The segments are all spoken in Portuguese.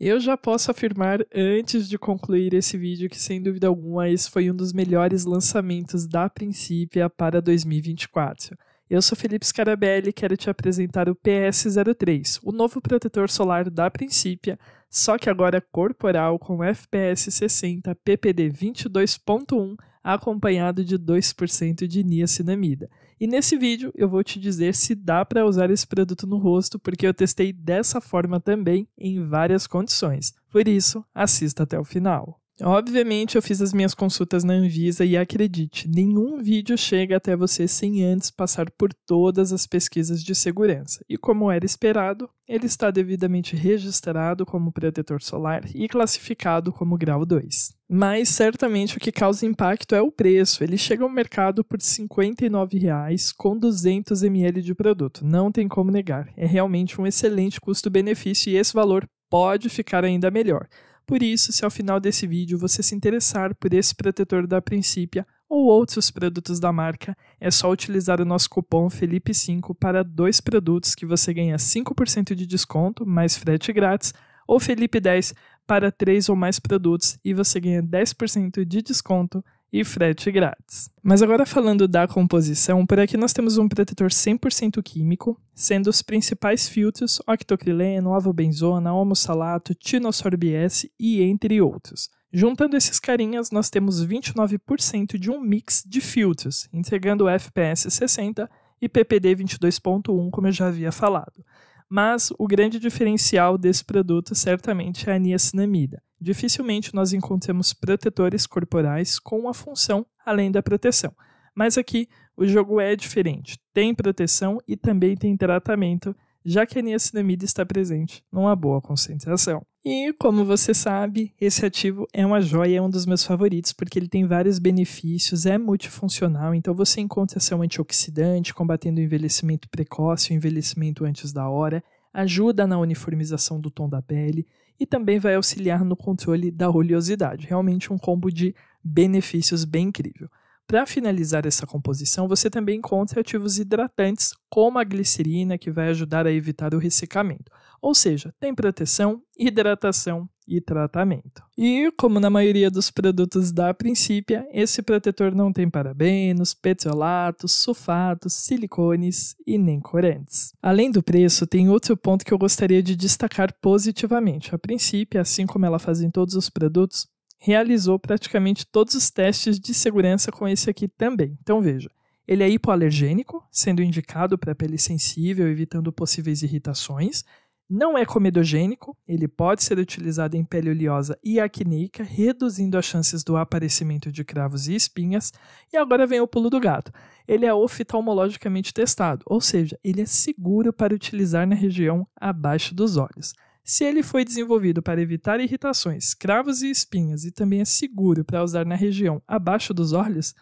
Eu já posso afirmar antes de concluir esse vídeo que, sem dúvida alguma, esse foi um dos melhores lançamentos da Princípia para 2024. Eu sou Felipe Scarabelli e quero te apresentar o PS03, o novo protetor solar da Princípia, só que agora corporal com FPS 60 PPD 22.1, acompanhado de 2% de niacinamida. E nesse vídeo eu vou te dizer se dá para usar esse produto no rosto, porque eu testei dessa forma também em várias condições. Por isso, assista até o final. Obviamente, eu fiz as minhas consultas na Anvisa e acredite, nenhum vídeo chega até você sem antes passar por todas as pesquisas de segurança. E como era esperado, ele está devidamente registrado como protetor solar e classificado como grau 2. Mas certamente o que causa impacto é o preço. Ele chega ao mercado por R$ 59,00 com 200 ml de produto. Não tem como negar. É realmente um excelente custo-benefício e esse valor pode ficar ainda melhor. Por isso, se ao final desse vídeo você se interessar por esse protetor da Principia ou outros produtos da marca, é só utilizar o nosso cupom FELIPE5 para dois produtos que você ganha 5% de desconto, mais frete grátis, ou FELIPE10 para três ou mais produtos e você ganha 10% de desconto, e frete grátis. Mas agora falando da composição, por aqui nós temos um protetor 100% químico, sendo os principais filtros octocrileno, avobenzona, homosalato, tinossorbiese e entre outros. Juntando esses carinhas, nós temos 29% de um mix de filtros, entregando FPS 60 e PPD 22.1, como eu já havia falado. Mas o grande diferencial desse produto certamente é a niacinamida. Dificilmente nós encontramos protetores corporais com uma função além da proteção. Mas aqui o jogo é diferente. Tem proteção e também tem tratamento já que a niacinamida está presente numa boa concentração. E, como você sabe, esse ativo é uma joia, é um dos meus favoritos, porque ele tem vários benefícios, é multifuncional, então você encontra seu antioxidante, combatendo o envelhecimento precoce, o envelhecimento antes da hora, ajuda na uniformização do tom da pele e também vai auxiliar no controle da oleosidade. Realmente um combo de benefícios bem incrível. Para finalizar essa composição, você também encontra ativos hidratantes, como a glicerina, que vai ajudar a evitar o ressecamento. Ou seja, tem proteção, hidratação e tratamento. E, como na maioria dos produtos da Princípia, esse protetor não tem parabenos, petrolatos, sulfatos, silicones e nem corantes. Além do preço, tem outro ponto que eu gostaria de destacar positivamente. A Princípia, assim como ela faz em todos os produtos, realizou praticamente todos os testes de segurança com esse aqui também. Então veja, ele é hipoalergênico, sendo indicado para pele sensível, evitando possíveis irritações. Não é comedogênico, ele pode ser utilizado em pele oleosa e acneica, reduzindo as chances do aparecimento de cravos e espinhas. E agora vem o pulo do gato. Ele é oftalmologicamente testado, ou seja, ele é seguro para utilizar na região abaixo dos olhos. Se ele foi desenvolvido para evitar irritações, cravos e espinhas e também é seguro para usar na região abaixo dos olhos,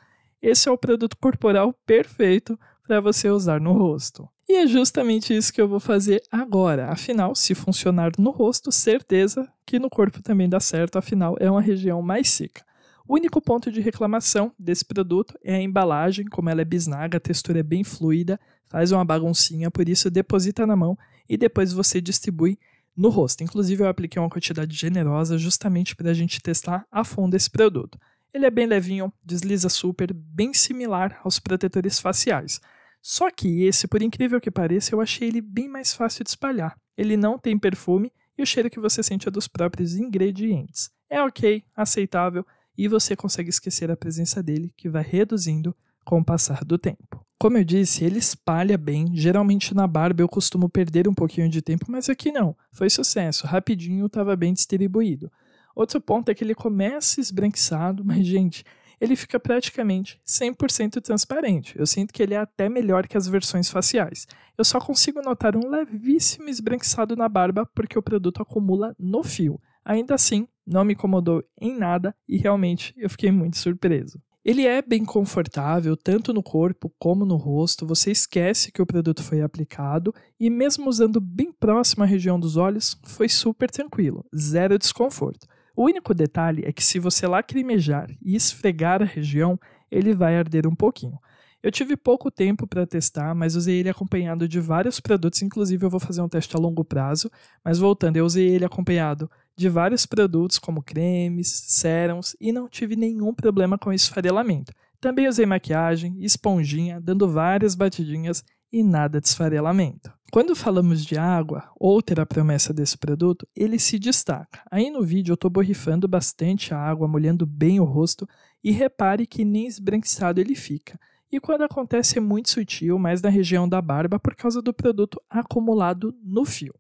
esse é o produto corporal perfeito para você usar no rosto. E é justamente isso que eu vou fazer agora. Afinal, se funcionar no rosto, certeza que no corpo também dá certo, afinal é uma região mais seca. O único ponto de reclamação desse produto é a embalagem, como ela é bisnaga, a textura é bem fluida, faz uma baguncinha, por isso deposita na mão e depois você distribui no rosto. Inclusive, eu apliquei uma quantidade generosa justamente para a gente testar a fundo esse produto. Ele é bem levinho, desliza super, bem similar aos protetores faciais. Só que esse, por incrível que pareça, eu achei ele bem mais fácil de espalhar. Ele não tem perfume e o cheiro que você sente é dos próprios ingredientes. É ok, aceitável e você consegue esquecer a presença dele, que vai reduzindo com o passar do tempo. Como eu disse, ele espalha bem. Geralmente na barba eu costumo perder um pouquinho de tempo, mas aqui não. Foi sucesso. Rapidinho estava bem distribuído. Outro ponto é que ele começa esbranquiçado, mas, gente, ele fica praticamente 100% transparente. Eu sinto que ele é até melhor que as versões faciais. Eu só consigo notar um levíssimo esbranquiçado na barba porque o produto acumula no fio. Ainda assim, não me incomodou em nada e realmente eu fiquei muito surpreso. Ele é bem confortável, tanto no corpo como no rosto, você esquece que o produto foi aplicado e, mesmo usando bem próximo à região dos olhos, foi super tranquilo, zero desconforto. O único detalhe é que, se você lacrimejar e esfregar a região, ele vai arder um pouquinho. Eu tive pouco tempo para testar, mas usei ele acompanhado de vários produtos, inclusive eu vou fazer um teste a longo prazo. Mas voltando, eu usei ele acompanhado de vários produtos como cremes, serums, e não tive nenhum problema com esfarelamento. Também usei maquiagem, esponjinha, dando várias batidinhas e nada de esfarelamento. Quando falamos de água, outra promessa desse produto, ele se destaca. Aí no vídeo eu estou borrifando bastante a água, molhando bem o rosto e repare que nem esbranquiçado ele fica. E quando acontece é muito sutil, mais na região da barba por causa do produto acumulado no fio.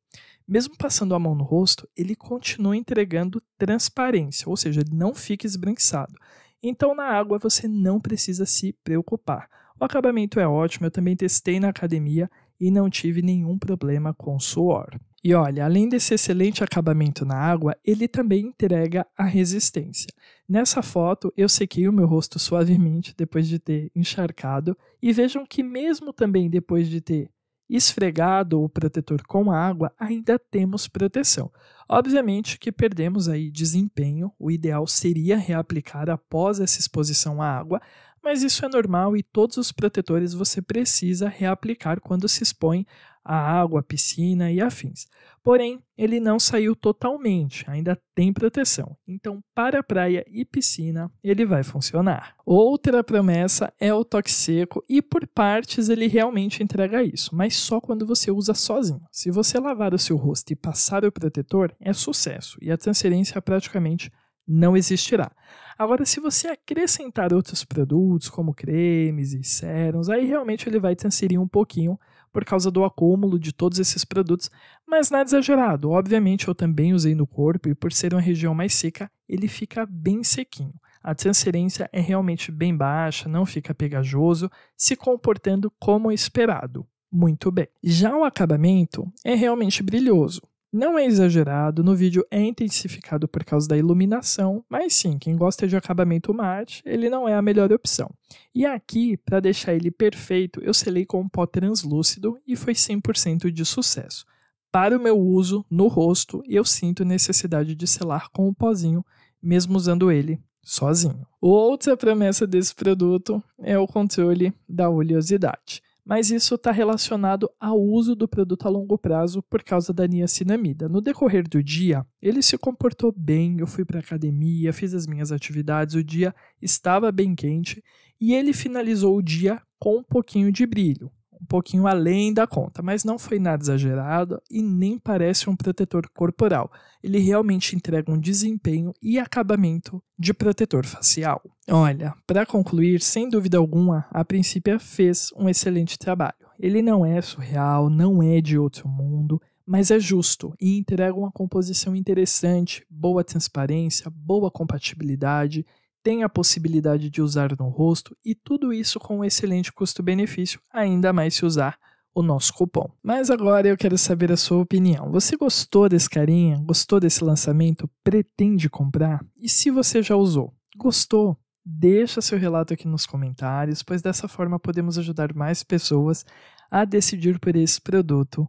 Mesmo passando a mão no rosto, ele continua entregando transparência, ou seja, ele não fica esbranquiçado. Então, na água, você não precisa se preocupar. O acabamento é ótimo, eu também testei na academia e não tive nenhum problema com suor. E olha, além desse excelente acabamento na água, ele também entrega a resistência. Nessa foto, eu sequei o meu rosto suavemente depois de ter encharcado, e vejam que, mesmo também depois de ter esfregado o protetor com água, ainda temos proteção. Obviamente que perdemos aí desempenho, o ideal seria reaplicar após essa exposição à água, mas isso é normal e todos os protetores você precisa reaplicar quando se expõe a água, a piscina e afins. Porém, ele não saiu totalmente, ainda tem proteção. Então, para praia e piscina, ele vai funcionar. Outra promessa é o toque seco e por partes ele realmente entrega isso, mas só quando você usa sozinho. Se você lavar o seu rosto e passar o protetor, é sucesso e a transferência praticamente não existirá. Agora, se você acrescentar outros produtos, como cremes e serums, aí realmente ele vai transferir um pouquinho por causa do acúmulo de todos esses produtos, mas nada exagerado. Obviamente, eu também usei no corpo e por ser uma região mais seca, ele fica bem sequinho. A transferência é realmente bem baixa, não fica pegajoso, se comportando como esperado. Muito bem. Já o acabamento é realmente brilhoso. Não é exagerado, no vídeo é intensificado por causa da iluminação, mas sim, quem gosta de acabamento mate, ele não é a melhor opção. E aqui, para deixar ele perfeito, eu selei com um pó translúcido e foi 100% de sucesso. Para o meu uso no rosto, eu sinto necessidade de selar com o um pozinho, mesmo usando ele sozinho. Outra promessa desse produto é o controle da oleosidade mas isso está relacionado ao uso do produto a longo prazo por causa da niacinamida. No decorrer do dia, ele se comportou bem, eu fui para a academia, fiz as minhas atividades, o dia estava bem quente e ele finalizou o dia com um pouquinho de brilho um pouquinho além da conta, mas não foi nada exagerado e nem parece um protetor corporal. Ele realmente entrega um desempenho e acabamento de protetor facial. Olha, para concluir, sem dúvida alguma, a Principia fez um excelente trabalho. Ele não é surreal, não é de outro mundo, mas é justo e entrega uma composição interessante, boa transparência, boa compatibilidade tem a possibilidade de usar no rosto e tudo isso com um excelente custo-benefício, ainda mais se usar o nosso cupom. Mas agora eu quero saber a sua opinião. Você gostou desse carinha? Gostou desse lançamento? Pretende comprar? E se você já usou? Gostou? Deixa seu relato aqui nos comentários, pois dessa forma podemos ajudar mais pessoas a decidir por esse produto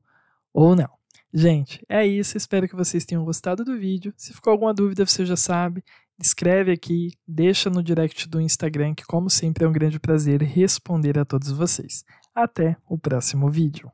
ou não. Gente, é isso. Espero que vocês tenham gostado do vídeo. Se ficou alguma dúvida, você já sabe. Escreve aqui, deixa no direct do Instagram, que como sempre é um grande prazer responder a todos vocês. Até o próximo vídeo.